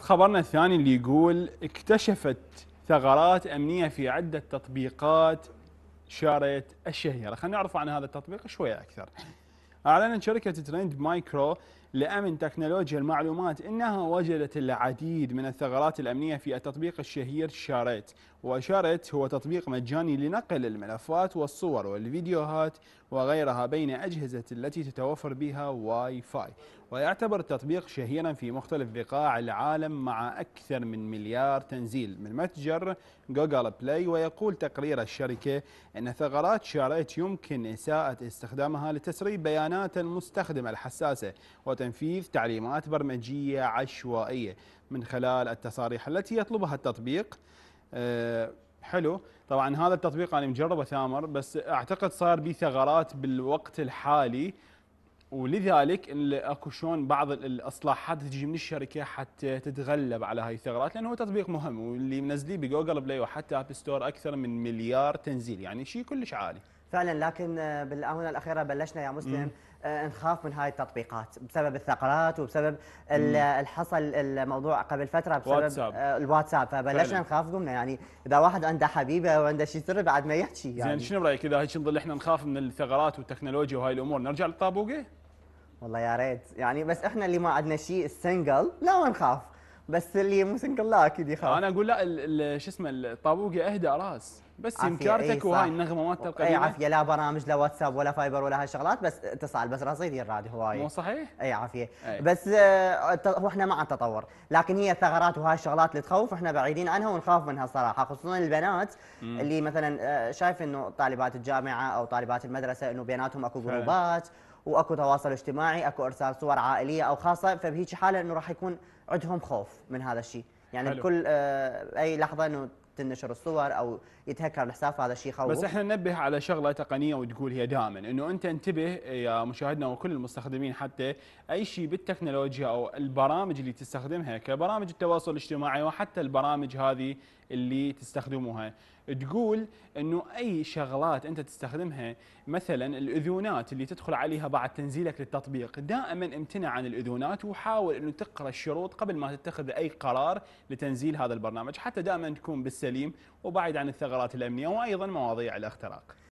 خبرنا الثاني اللي يقول اكتشفت ثغرات امنيه في عده تطبيقات شاريت الشهيره، خلينا نعرف عن هذا التطبيق شويه اكثر. اعلنت شركه ترند مايكرو لأمن تكنولوجيا المعلومات أنها وجدت العديد من الثغرات الأمنية في التطبيق الشهير شاريت وشاريت هو تطبيق مجاني لنقل الملفات والصور والفيديوهات وغيرها بين أجهزة التي تتوفر بها واي فاي ويعتبر التطبيق شهيرا في مختلف بقاع العالم مع أكثر من مليار تنزيل من متجر جوجل بلاي ويقول تقرير الشركة أن ثغرات شاريت يمكن إساءة استخدامها لتسريب بيانات المستخدم الحساسة تنفيذ تعليمات برمجية عشوائية من خلال التصاريح التي يطلبها التطبيق آه، حلو طبعا هذا التطبيق أنا مجربه ثامر بس أعتقد صار به ثغرات بالوقت الحالي ولذلك اكو شلون بعض الاصلاحات تجي من الشركه حتى تتغلب على هاي الثغرات لانه هو تطبيق مهم واللي منزليه بجوجل بلاي وحتى اب ستور اكثر من مليار تنزيل يعني شيء كلش عالي. فعلا لكن آه، بالاونه الاخيره بلشنا يا مسلم آه، نخاف من هاي التطبيقات بسبب الثقرات وبسبب اللي حصل الموضوع قبل فتره بسبب واتساب. آه، الواتساب فبلشنا فعلا. نخاف قمنا يعني اذا واحد عنده حبيبه وعنده شيء سر بعد ما يحكي يعني زين شنو رايك اذا هيك نظل احنا نخاف من الثغرات والتكنولوجيا وهاي الامور نرجع للطابوقه؟ والله يا ريت يعني بس احنا اللي ما عندنا شيء السنجل لا ما نخاف بس اللي مو سنجل لا اكيد يخاف انا اقول لا شو اسمه الطابوقه اهدى راس بس سيم كارتك وهاي النغمه ما القديمه اي عافيه لا برامج لا واتساب ولا فايبر ولا هالشغلات بس اتصال بس رصيد يراد هواي مو صحيح؟ اي عافيه أي. بس هو آه، احنا مع التطور لكن هي الثغرات وهاي الشغلات اللي تخوف احنا بعيدين عنها ونخاف منها صراحه خصوصا البنات اللي مثلا آه، شايف انه طالبات الجامعه او طالبات المدرسه انه بيناتهم اكو جروبات واكو تواصل اجتماعي اكو ارسال صور عائليه او خاصه فبهيك حاله انه راح يكون عندهم خوف من هذا الشيء يعني حلو. بكل آه، اي لحظه انه تنشر الصور او يتهكر الحساب فهذا شيء خوف بس احنا ننبه على شغله تقنيه وتقول هي دائما انه انت انتبه يا مشاهدنا وكل المستخدمين حتى اي شيء بالتكنولوجيا او البرامج اللي تستخدمها كبرامج التواصل الاجتماعي وحتى البرامج هذه اللي تستخدموها تقول انه اي شغلات انت تستخدمها مثلا الاذونات اللي تدخل عليها بعد تنزيلك للتطبيق دائما امتنع عن الاذونات وحاول انه تقرا الشروط قبل ما تتخذ اي قرار لتنزيل هذا البرنامج حتى دائما تكون بالس السليم وبعيد عن الثغرات الأمنية وأيضا مواضيع الاختراق